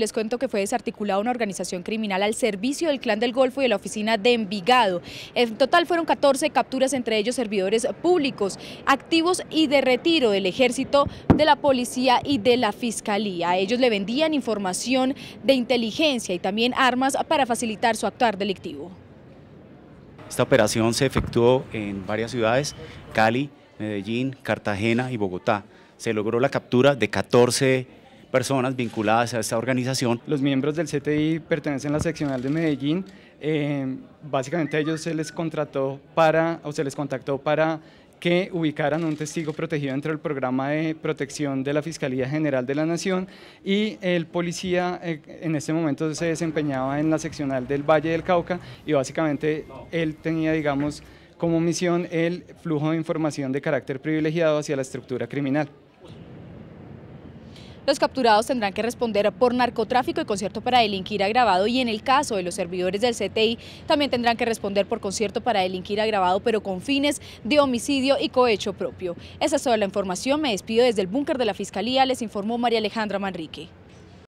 Les cuento que fue desarticulada una organización criminal al servicio del Clan del Golfo y de la oficina de Envigado. En total fueron 14 capturas, entre ellos servidores públicos, activos y de retiro del ejército, de la policía y de la fiscalía. A ellos le vendían información de inteligencia y también armas para facilitar su actuar delictivo. Esta operación se efectuó en varias ciudades, Cali, Medellín, Cartagena y Bogotá. Se logró la captura de 14 personas vinculadas a esta organización. Los miembros del CTI pertenecen a la seccional de Medellín. Eh, básicamente a ellos se les contrató para, o se les contactó para que ubicaran un testigo protegido dentro del programa de protección de la Fiscalía General de la Nación y el policía eh, en este momento se desempeñaba en la seccional del Valle del Cauca y básicamente él tenía, digamos, como misión el flujo de información de carácter privilegiado hacia la estructura criminal. Los capturados tendrán que responder por narcotráfico y concierto para delinquir agravado y en el caso de los servidores del CTI también tendrán que responder por concierto para delinquir agravado pero con fines de homicidio y cohecho propio. Esa es toda la información. Me despido desde el búnker de la Fiscalía. Les informó María Alejandra Manrique.